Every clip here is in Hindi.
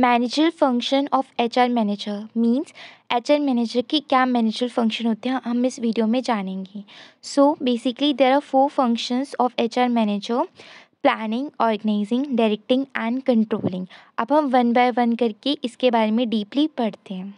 manager function of H R manager means H R manager के क्या मैनेजर फंक्शन होते हैं हम इस वीडियो में जानेंगे so basically there are four functions of H R manager planning organising directing and controlling अब हम वन बाय वन करके इसके बारे में डीपली पढ़ते हैं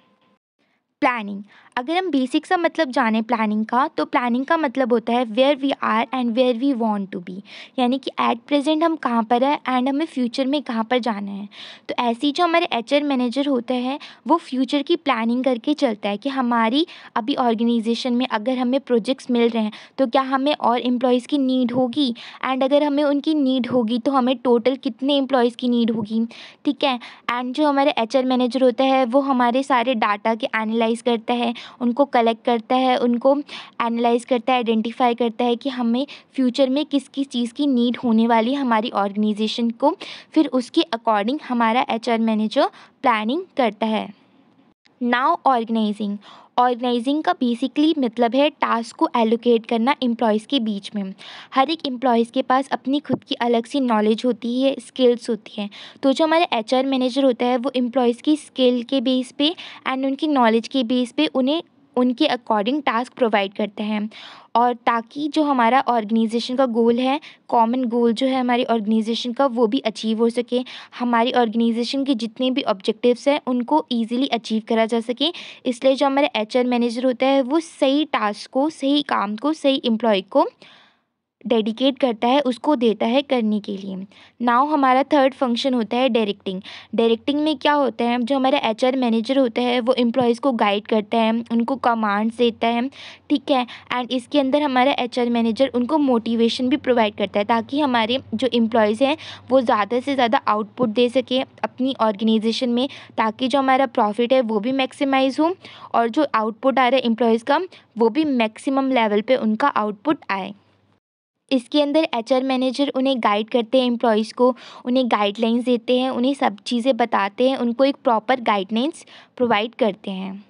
प्लानिंग अगर हम बेसिक सा मतलब जाने प्लानिंग का तो प्लानिंग का मतलब होता है where we are and where we want to be यानी कि एट प्रेजेंट हम कहाँ पर है एंड हमें फ्यूचर में कहाँ पर जाना है तो ऐसे ही जो हमारे एच मैनेजर होते हैं वो फ्यूचर की प्लानिंग करके चलता है कि हमारी अभी ऑर्गेनाइजेशन में अगर हमें प्रोजेक्ट्स मिल रहे हैं तो क्या हमें और एम्प्लॉयज़ की नीड होगी एंड अगर हमें उनकी नीड होगी तो हमें टोटल कितने एम्प्लॉयज़ की नीड होगी ठीक है एंड जो हमारे एच मैनेजर होता है वो हमारे सारे डाटा के एनालाइज करता है उनको कलेक्ट करता है उनको एनालाइज़ करता है आइडेंटिफ़ाई करता है कि हमें फ्यूचर में किस किस चीज़ की नीड होने वाली है हमारी ऑर्गेनाइजेशन को फिर उसके अकॉर्डिंग हमारा एच आर मैनेजर प्लानिंग करता है नाउ ऑर्गेनाइजिंग ऑर्गेनाइजिंग का बेसिकली मतलब है टास्क को एलोकेट करना एम्प्लॉयज़ के बीच में हर एक एम्प्लॉयज़ के पास अपनी खुद की अलग सी नॉलेज होती है स्किल्स होती हैं तो जो हमारे एच आर मैनेजर होता है वो एम्प्लॉयज़ की स्किल के बेस पे एंड उनकी नॉलेज के बेस पे उन्हें उनके अकॉर्डिंग टास्क प्रोवाइड करते हैं और ताकि जो हमारा ऑर्गेनाइजेशन का गोल है कॉमन गोल जो है हमारी ऑर्गेनाइजेशन का वो भी अचीव हो सके हमारी ऑर्गेनाइजेशन के जितने भी ऑब्जेक्टिव्स हैं उनको ईजिली अचीव करा जा सके इसलिए जो हमारे एच मैनेजर होता है वो सही टास्क को सही काम को सही एम्प्लॉय को डेडिकेट करता है उसको देता है करने के लिए नाउ हमारा थर्ड फंक्शन होता है डायरेक्टिंग डायरेक्टिंग में क्या होता है जो हमारा एच आर मैनेजर होता है वो एम्प्लॉयज़ को गाइड करता है उनको कमांड्स देता है ठीक है एंड इसके अंदर हमारा एच आर मैनेजर उनको मोटिवेशन भी प्रोवाइड करता है ताकि हमारे जो एम्प्लॉयज़ हैं वो ज़्यादा से ज़्यादा आउटपुट दे सकें अपनी ऑर्गेनाइजेशन में ताकि जो हमारा प्रॉफिट है वो भी मैक्सिमाइज़ हो और जो आउटपुट आ रहा है एम्प्लॉयज़ का वो भी मैक्सिमम लेवल पे उनका आउटपुट आए इसके अंदर एच आर मैनेजर उन्हें गाइड करते हैं एम्प्लॉइज़ को उन्हें गाइडलाइंस देते हैं उन्हें सब चीज़ें बताते हैं उनको एक प्रॉपर गाइडलाइंस प्रोवाइड करते हैं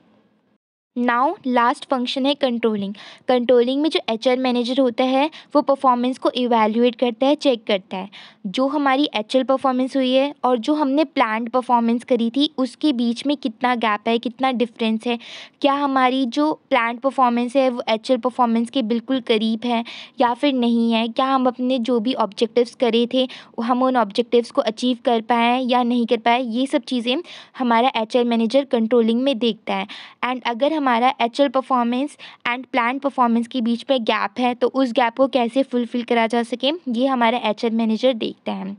नाउ लास्ट फंक्शन है कंट्रोलिंग कंट्रोलिंग में जो एच आर मैनेजर होता है वो परफॉर्मेंस को इवेल्यूएट करता है चेक करता है जो हमारी एल परफॉर्मेंस हुई है और जो हमने प्लान्ड परफॉर्मेंस करी थी उसके बीच में कितना गैप है कितना डिफरेंस है क्या हमारी जो प्लान्ड परफॉर्मेंस है वो एल परफॉर्मेंस के बिल्कुल करीब है या फिर नहीं है क्या हम अपने जो भी ऑब्जेक्टिव्स करे थे हम उन ऑब्जेक्टिवस को अचीव कर पाए या नहीं कर पाए ये सब चीज़ें हमारा एच आर मैनेजर कंट्रोलिंग में देखता है एंड अगर हम हमारा actual performance and plan performance के बीच पर गैप है तो उस गैप को कैसे फुलफिल करा जा सके ये हमारा एच मैनेजर देखते हैं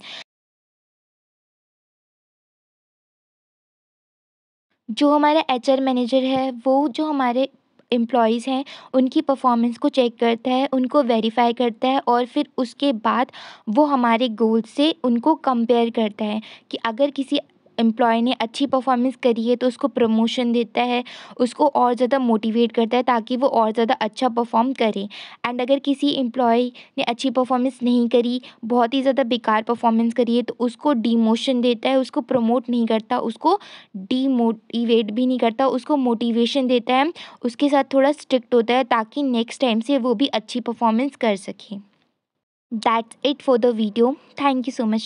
जो हमारा एच मैनेजर है वो जो हमारे एम्प्लॉयज़ हैं उनकी परफॉर्मेंस को चेक करता है उनको वेरीफाई करता है और फिर उसके बाद वो हमारे गोल से उनको कंपेयर करता है कि अगर किसी एम्प्लॉय ने अच्छी परफॉर्मेंस करी है तो उसको प्रमोशन देता है उसको और ज़्यादा मोटिवेट करता है ताकि वो और ज़्यादा अच्छा परफॉर्म करे एंड अगर किसी एम्प्लॉय ने अच्छी परफॉर्मेंस नहीं करी बहुत ही ज़्यादा बेकार परफॉर्मेंस करी है तो उसको डीमोशन देता है उसको प्रमोट नहीं करता उसको डीमोटिवेट भी नहीं करता उसको मोटिवेशन देता है उसके साथ थोड़ा स्ट्रिक्ट होता है ताकि नेक्स्ट टाइम से वो भी अच्छी परफॉर्मेंस कर सके that's it for the video thank you so much